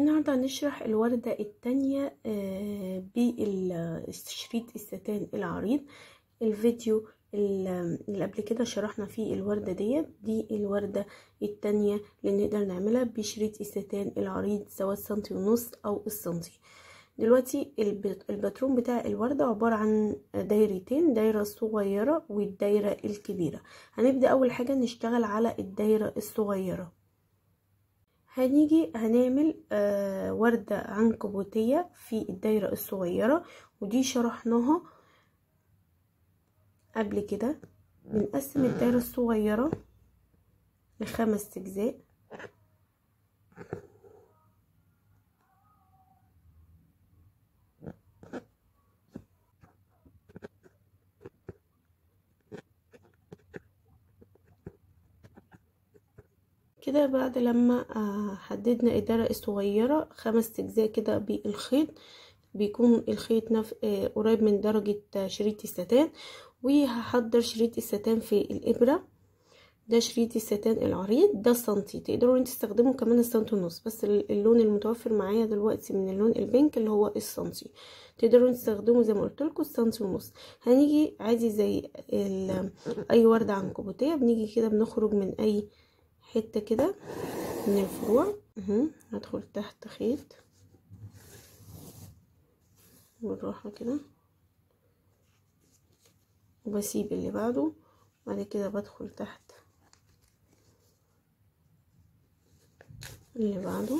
النهاردة هنشرح الوردة التانية آه، بالشريط الستان العريض الفيديو اللي قبل كده شرحنا فيه الوردة ديت دي الوردة التانية اللي نقدر نعملها بشريط الستان العريض سواء السنتي ونص او السنتي دلوقتي الباترون بتاع الوردة عبارة عن دايرتين دايرة صغيرة والدايرة الكبيرة هنبدأ اول حاجة نشتغل على الدايرة الصغيرة هنيجي هنعمل آه وردة عنكبوتية في الدايرة الصغيرة ودي شرحناها قبل كده بنقسم الدايرة الصغيرة لخمس أجزاء كده بعد لما آه، حددنا الدرع الصغيرة خمس اجزاء كده بالخيط بيكون الخيط نف... آه، قريب من درجة آه، شريط الستان وهحضر شريط الستان في الإبرة ده شريط الستان العريض ده سنتي تقدروا انتوا تستخدموا كمان السنتي ونص بس اللون المتوفر معايا دلوقتي من اللون البنك اللي هو السنتي تقدروا تستخدموا زي ما قلت لكم السنتي ونص هنيجي عادي زي اي ورده عنكبوتيه بنيجي كده بنخرج من اي حتة كده من الفروع هدخل تحت خيط بالراحة كده وبسيب اللي بعده بعد كده بدخل تحت اللي بعده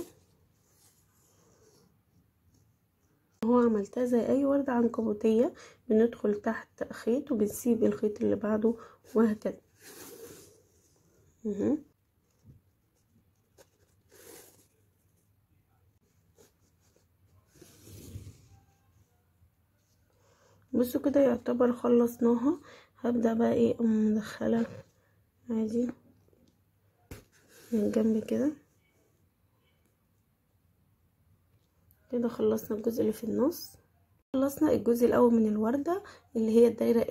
هو عملتها زي اي وردة عنكبوتية بندخل تحت خيط وبنسيب الخيط اللي بعده وهكذا بصوا كده يعتبر خلصناها هبدأ بقى ايه ام مدخلة عادي من الجنب كده كده خلصنا الجزء اللي في النص خلصنا الجزء الاول من الوردة اللي هي الدايرة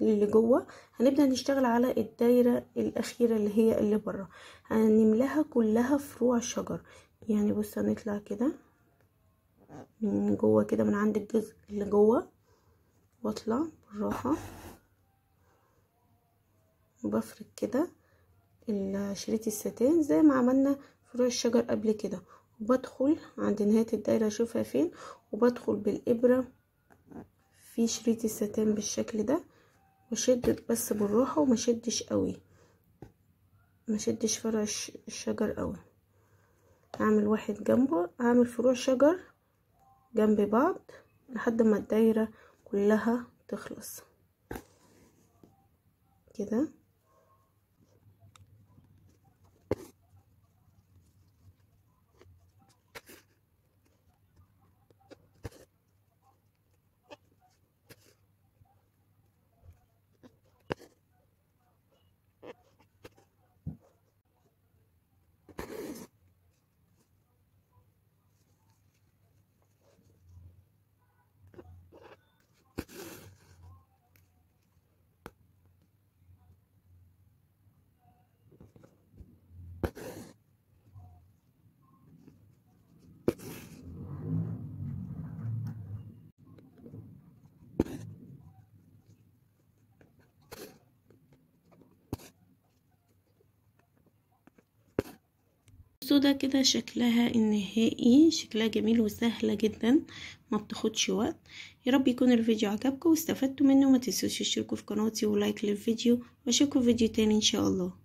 اللي جوه هنبدأ نشتغل على الدايرة الاخيرة اللي هي اللي بره هنملاها كلها فروع شجر يعني بص هنطلع كده من جوه كده من عند الجزء اللي جوه بطلع بالراحة وبفرد كده شريط الستان زي ما عملنا فروع الشجر قبل كده وبدخل عند نهاية الدايرة اشوفها فين وبدخل بالإبرة في شريط الستان بالشكل ده وشد بس بالراحة ومشدش قوي مشدش فرع الشجر قوي هعمل واحد جنبه هعمل فروع شجر جنب بعض لحد ما الدايرة كلها تخلص كده السودا كده شكلها النهائي شكلها جميل وسهلة جدا ما بتاخدش وقت يا رب يكون الفيديو عجبكم واستفدتوا منه ما تنسوش تشتركوا في قناتي ولايك للفيديو واشوفكم في فيديو تاني ان شاء الله